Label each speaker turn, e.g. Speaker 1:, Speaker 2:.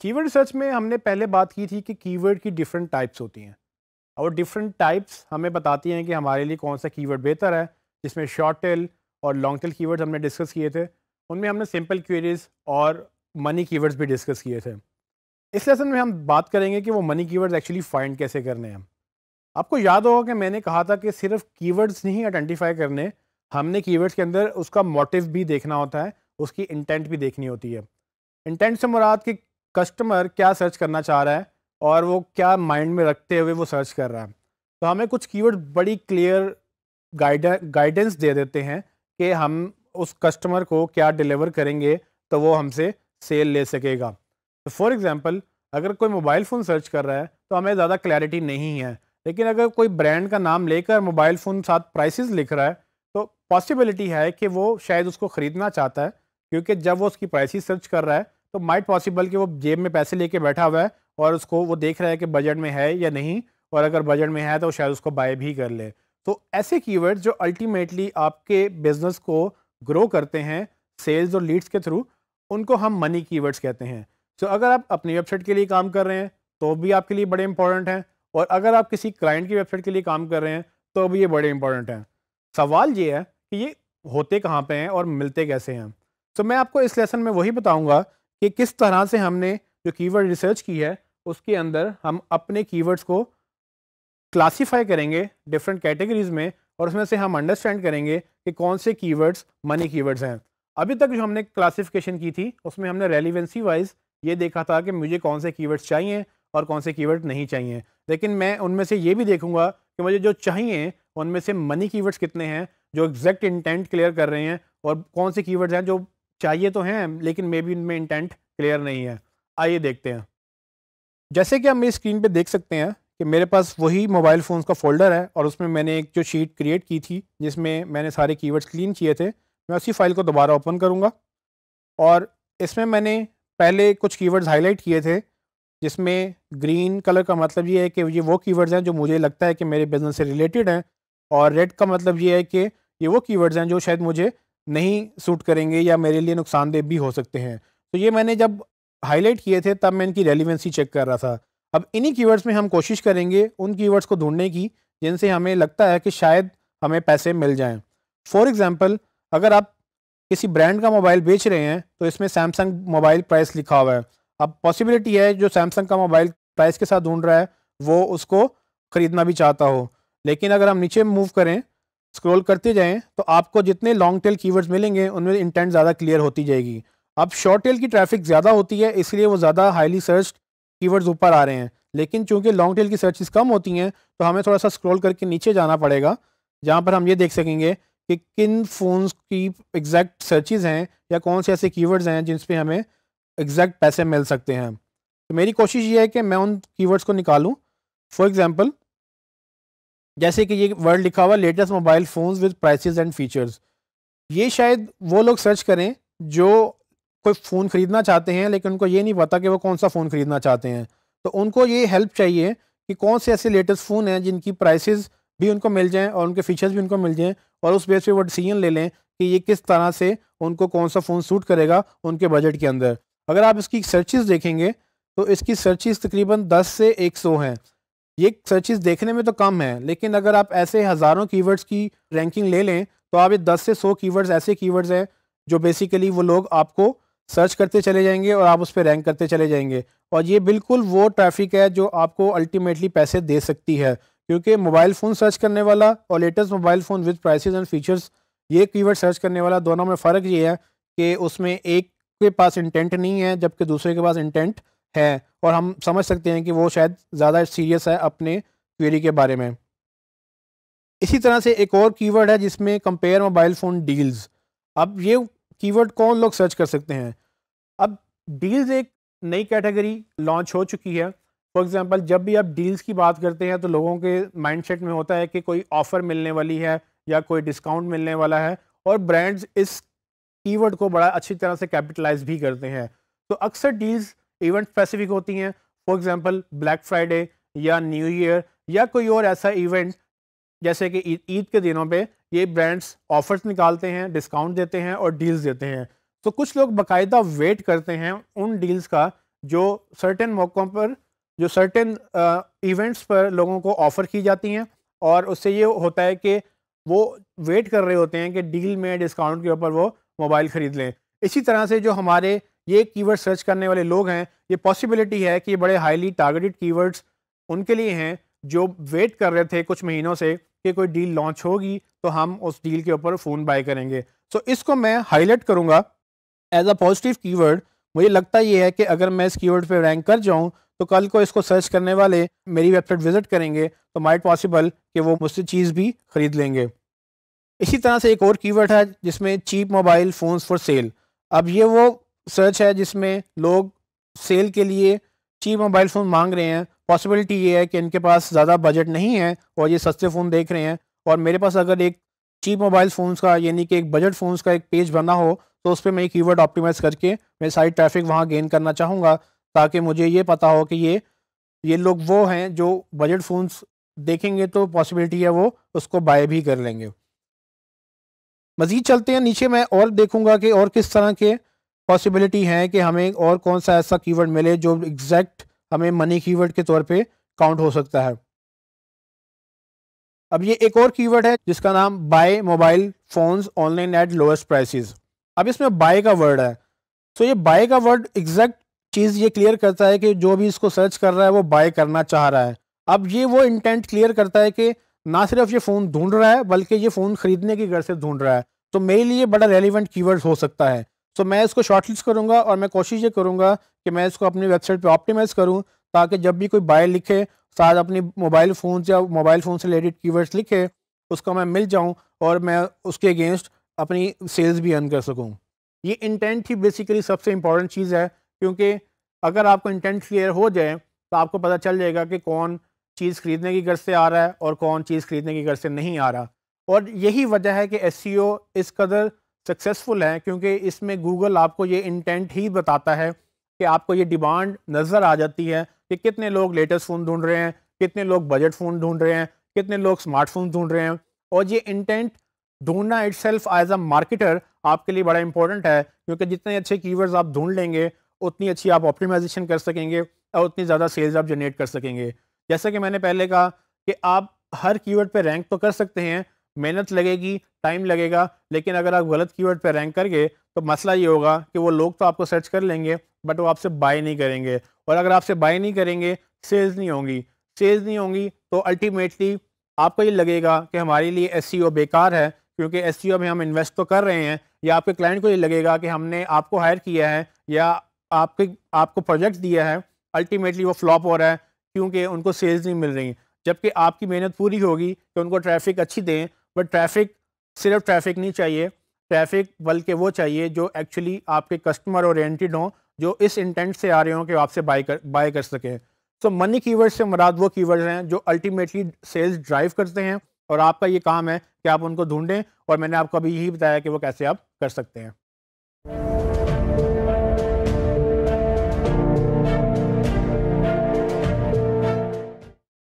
Speaker 1: keyword search में हमने पहले बात की थी कि कीवर्ड की डिफरेंट टाइप्स होती हैं और डिफरेंट टाइप्स हमें बताती हैं कि हमारे लिए कौन सा कीवर्ड बेहतर है जिसमें शॉर्ट टेल और लॉन्ग टेल कीवर्ड्स हमने डिस्कस किए थे उनमें हमने सिंपल क्वेरीज और मनी कीवर्ड्स भी डिस्कस किए थे इस लेसन में हम बात करेंगे कि वो मनी कीवर्ड्स एक्चुअली फाइंड कैसे करने हैं आपको याद होगा कि मैंने कहा था कि सिर्फ कीवर्ड्स नहीं आइडेंटिफाई करने हमने कीवर्ड्स के अंदर उसका मोटिव भी देखना होता है उसकी इंटेंट भी देखनी होती है इंटेंट से मुराद कि कस्टमर क्या सर्च करना चाह रहा है और वो क्या माइंड में रखते हुए वो सर्च कर रहा है तो हमें कुछ कीवर्ड बड़ी क्लियर गाइड गाइडेंस दे देते हैं कि हम उस कस्टमर को क्या डिलीवर करेंगे तो वो हमसे सेल ले सकेगा तो फॉर एग्ज़ाम्पल अगर कोई मोबाइल फ़ोन सर्च कर रहा है तो हमें ज़्यादा क्लैरिटी नहीं है लेकिन अगर कोई ब्रांड का नाम लेकर मोबाइल फ़ोन साथ प्राइसेस लिख रहा है तो पॉसिबिलिटी है कि वो शायद उसको ख़रीदना चाहता है क्योंकि जब वो उसकी प्राइसेस सर्च कर रहा है तो माइट पॉसिबल कि वो जेब में पैसे लेके बैठा हुआ है और उसको वो देख रहा है कि बजट में है या नहीं और अगर बजट में है तो शायद उसको बाय भी कर ले तो ऐसे कीवर्ड्स जो अल्टीमेटली आपके बिजनेस को ग्रो करते हैं सेल्स और लीड्स के थ्रू उनको हम मनी कीवर्ड्स कहते हैं तो अगर आप अपनी वेबसाइट के लिए काम कर रहे हैं तो भी आपके लिए बड़े इंपॉर्टेंट हैं और अगर आप किसी क्लाइंट की वेबसाइट के लिए काम कर रहे हैं तो भी ये बड़े इंपॉर्टेंट हैं सवाल ये है कि ये होते कहाँ पे हैं और मिलते कैसे हैं तो मैं आपको इस लेसन में वही बताऊंगा कि किस तरह से हमने जो कीवर्ड रिसर्च की है उसके अंदर हम अपने कीवर्ड्स को क्लासीफाई करेंगे डिफरेंट कैटेगरीज में और उसमें से हम अंडरस्टैंड करेंगे कि कौन से कीवर्ड्स मनी कीवर्ड्स हैं अभी तक जो हमने क्लासिफिकेशन की थी उसमें हमने रेलिवेंसी वाइज ये देखा था कि मुझे कौन से कीवर्ड्स चाहिए और कौन से कीवर्ड नहीं चाहिए लेकिन मैं उनमें से ये भी देखूंगा कि मुझे जो चाहिए उनमें से मनी कीवर्ड्स कितने हैं जो एग्जैक्ट इंटेंट क्लियर कर रहे हैं और कौन से कीवर्ड्स हैं जो चाहिए तो हैं लेकिन मे बी उनमें इंटेंट क्लियर नहीं है आइए देखते हैं जैसे कि हम मेरी स्क्रीन पे देख सकते हैं कि मेरे पास वही मोबाइल फ़ोन का फ़ोल्डर है और उसमें मैंने एक जो शीट क्रिएट की थी जिसमें मैंने सारे कीवर्ड्स क्लीन किए थे मैं उसी फाइल को दोबारा ओपन करूँगा और इसमें मैंने पहले कुछ कीवर्ड्स हाईलाइट किए थे जिसमें ग्रीन कलर का मतलब ये है कि ये वो कीवर्ड्स हैं जो मुझे लगता है कि मेरे बिज़नेस से रिलेटेड हैं और रेड का मतलब ये है कि ये वो कीवर्ड्स हैं जो शायद मुझे नहीं सूट करेंगे या मेरे लिए नुकसानदेह भी हो सकते हैं तो ये मैंने जब हाईलाइट किए थे तब मैं इनकी रेलिवेंसी चेक कर रहा था अब इन्हीं कीवर्ड्स में हम कोशिश करेंगे उन कीवर्ड्स को ढूंढने की जिनसे हमें लगता है कि शायद हमें पैसे मिल जाएं फॉर एग्ज़ाम्पल अगर आप किसी ब्रांड का मोबाइल बेच रहे हैं तो इसमें सैमसंग मोबाइल प्राइस लिखा हुआ है अब पॉसिबिलिटी है जो सैमसंग का मोबाइल प्राइस के साथ ढूंढ रहा है वो उसको ख़रीदना भी चाहता हो लेकिन अगर हम नीचे मूव करें स्क्रॉल करते जाएं तो आपको जितने लॉन्ग टेल कीवर्ड्स मिलेंगे उनमें इंटेंट ज़्यादा क्लियर होती जाएगी अब शॉर्ट टेल की ट्रैफिक ज़्यादा होती है इसलिए वो ज़्यादा हाईली सर्च कीवर्ड्स ऊपर आ रहे हैं लेकिन चूंकि लॉन्ग टेल की सर्चेस कम होती हैं तो हमें थोड़ा सा स्क्रोल करके नीचे जाना पड़ेगा जहाँ पर हम ये देख सकेंगे कि किन फ़ोन्स की एग्जैक्ट सर्चिज हैं या कौन से ऐसे कीवर्ड्स हैं जिन हमें एग्जैक्ट पैसे मिल सकते हैं तो मेरी कोशिश ये है कि मैं उन कीवर्ड्स को निकालूं फॉर एग्ज़ाम्पल जैसे कि ये वर्ड लिखा हुआ latest mobile phones with prices and features ये शायद वो लोग सर्च करें जो कोई फ़ोन ख़रीदना चाहते हैं लेकिन उनको ये नहीं पता कि वो कौन सा फ़ोन ख़रीदना चाहते हैं तो उनको ये हेल्प चाहिए कि कौन से ऐसे लेटेस्ट फ़ोन हैं जिनकी प्राइसेस भी उनको मिल जाएं और उनके फ़ीचर्स भी उनको मिल जाएं और उस बेस पे वो डिसीजन ले लें कि ये किस तरह से उनको कौन सा फ़ोन सूट करेगा उनके बजट के अंदर अगर आप इसकी सर्चिज़ देखेंगे तो इसकी सर्चिज़ तकरीबन 10 से 100 हैं ये सर्चिज देखने में तो कम है लेकिन अगर आप ऐसे हज़ारों कीवर्ड्स की रैंकिंग ले लें तो आप ये दस से सौ कीवर्ड्स ऐसे कीवर्ड्स हैं जो बेसिकली वो लोग आपको सर्च करते चले जाएंगे और आप उस पर रैंक करते चले जाएंगे और ये बिल्कुल वो ट्रैफिक है जो आपको अल्टीमेटली पैसे दे सकती है क्योंकि मोबाइल फ़ोन सर्च करने वाला और latest mobile phone with prices and features ये कीवर्ड सर्च करने वाला दोनों में फ़र्क ये है कि उसमें एक के पास इंटेंट नहीं है जबकि दूसरे के पास इंटेंट है और हम समझ सकते हैं कि वो शायद ज़्यादा सीरियस है अपने क्वेरी के बारे में इसी तरह से एक और कीवर्ड है जिसमें कंपेयर मोबाइल फ़ोन डील्स अब ये कीवर्ड कौन लोग सर्च कर सकते हैं अब डील्स एक नई कैटेगरी लॉन्च हो चुकी है फॉर एग्ज़ाम्पल जब भी आप डील्स की बात करते हैं तो लोगों के माइंडसेट में होता है कि कोई ऑफ़र मिलने वाली है या कोई डिस्काउंट मिलने वाला है और ब्रांड्स इस कीवर्ड को बड़ा अच्छी तरह से कैपिटलाइज भी करते हैं तो अक्सर डील्स इवेंट स्पेसिफिक होती हैं फॉर एग्जांपल ब्लैक फ्राइडे या न्यू ईयर या कोई और ऐसा इवेंट जैसे कि ईद के दिनों पे ये ब्रांड्स ऑफर्स निकालते हैं डिस्काउंट देते हैं और डील्स देते हैं तो कुछ लोग बाकायदा वेट करते हैं उन डील्स का जो सर्टेन मौक़ों पर जो सर्टेन इवेंट्स पर लोगों को ऑफ़र की जाती हैं और उससे ये होता है कि वो वेट कर रहे होते हैं कि डील में डिस्काउंट के ऊपर वो मोबाइल ख़रीद लें इसी तरह से जो हमारे ये कीवर्ड सर्च करने वाले लोग हैं ये पॉसिबिलिटी है कि बड़े हाईली टारगेटेड कीवर्ड्स उनके लिए हैं जो वेट कर रहे थे कुछ महीनों से कि कोई डील लॉन्च होगी तो हम उस डील के ऊपर फ़ोन बाय करेंगे सो so, इसको मैं हाईलाइट करूँगा एज अ पॉजिटिव कीवर्ड मुझे लगता ये है कि अगर मैं इस कीवर्ड पे रैंक कर जाऊँ तो कल को इसको सर्च करने वाले मेरी वेबसाइट विजिट करेंगे तो माइट पॉसिबल कि वो मुझसे चीज़ भी ख़रीद लेंगे इसी तरह से एक और कीवर्ड है जिसमें cheap mobile phones for sale अब ये वो सर्च है जिसमें लोग सेल के लिए चीप मोबाइल फ़ोन मांग रहे हैं पॉसिबिलिटी ये है कि इनके पास ज़्यादा बजट नहीं है और ये सस्ते फ़ोन देख रहे हैं और मेरे पास अगर एक चीप मोबाइल फ़ोन्स का यानी कि एक बजट फ़ोन्स का एक पेज बना हो तो उस पर मैं कीवर्ड ऑप्टिमाइज़ करके मैं साइड ट्रैफिक वहाँ गेन करना चाहूँगा ताकि मुझे ये पता हो कि ये ये लोग वो हैं जो बजट फ़ोन्स देखेंगे तो पॉसिबिलिटी है वो उसको बाय भी कर लेंगे मज़ीद चलते हैं नीचे मैं और देखूँगा कि और किस तरह के पॉसिबिलिटी है कि हमें और कौन सा ऐसा कीवर्ड मिले जो एग्जैक्ट हमें मनी कीवर्ड के तौर पे काउंट हो सकता है अब ये एक और कीवर्ड है जिसका नाम buy mobile phones online at lowest prices अब इसमें बाय का वर्ड है सो तो ये बाय का वर्ड एग्जैक्ट चीज़ ये क्लियर करता है कि जो भी इसको सर्च कर रहा है वो बाय करना चाह रहा है अब ये वो इंटेंट क्लियर करता है कि ना सिर्फ ये फ़ोन ढूंढ रहा है बल्कि ये फ़ोन ख़रीदने की घर से ढूंढ रहा है तो मेरे लिए बड़ा रेलिवेंट कीवर्ड हो सकता है सो मैं इसको शॉर्ट लिस्ट करूँगा और मैं कोशिश ये करूँगा कि मैं इसको अपनी वेबसाइट पर ऑप्टिमाइज़ करूँ ताकि जब भी कोई बाय लिखे साथ अपनी मोबाइल फ़ोन या मोबाइल फ़ोन से रिलेटेड कीवर्ड्स लिखे उसका मैं मिल जाऊँ और मैं उसके अगेंस्ट अपनी सेल्स भी अर्न कर सकूँ ये इंटेंट ही बेसिकली सबसे इम्पॉर्टेंट चीज़ है क्योंकि अगर आपको इंटेंट क्लियर हो जाए तो आपको पता चल जाएगा कि कौन चीज़ ख़रीदने की गर्ज़ से आ रहा है और कौन चीज़ ख़रीदने की गर्ज से नहीं आ रहा और यही वजह है कि एस e इस कदर सक्सेसफुल हैं क्योंकि इसमें गूगल आपको ये इंटेंट ही बताता है कि आपको ये डिमांड नज़र आ जाती है कि कितने लोग लेटेस्ट फ़ोन ढूंढ रहे हैं कितने लोग बजट फ़ोन ढूंढ रहे हैं कितने लोग स्मार्टफोन ढूंढ रहे हैं और ये इंटेंट ढूंढना itself as a marketer आपके लिए बड़ा इंपॉर्टेंट है क्योंकि जितने अच्छे कीवर्ड्स आप ढूंढ लेंगे उतनी अच्छी आप ऑप्टिमाइजेशन कर सकेंगे और उतनी ज़्यादा सेल्स आप जनरेट कर सकेंगे जैसा कि मैंने पहले कहा कि आप हर कीवर्ड पे रैंक तो कर सकते हैं मेहनत लगेगी टाइम लगेगा लेकिन अगर आप गलत कीवर्ड पर रैंक कर गए तो मसला ये होगा कि वो लोग तो आपको सर्च कर लेंगे बट वो आपसे बाय नहीं करेंगे और अगर आपसे बाय नहीं करेंगे सेल्स नहीं होंगी सेल्स नहीं होंगी तो अल्टीमेटली आपको ये लगेगा कि हमारे लिए एस e बेकार है क्योंकि एस e में हम इन्वेस्ट तो कर रहे हैं या आपके क्लाइंट को ये लगेगा कि हमने आपको हायर किया है या आपके आपको प्रोजेक्ट दिया है अल्टीमेटली वो फ्लॉप हो रहा है क्योंकि उनको सेल्स नहीं मिल रही जबकि आपकी मेहनत पूरी होगी कि उनको ट्रैफिक अच्छी दें बट ट्रैफिक सिर्फ ट्रैफिक नहीं चाहिए ट्रैफिक बल्कि वो चाहिए जो एक्चुअली आपके कस्टमर ओरिएंटेड हों जो इस इंटेंट से आ रहे हों कि आपसे बाई कर बाई कर सकें सो मनी कीवर्ड से मुराद वो कीवर्ड हैं जो अल्टीमेटली सेल्स ड्राइव करते हैं और आपका ये काम है कि आप उनको ढूंढें और मैंने आपको अभी यही बताया कि वो कैसे आप कर सकते हैं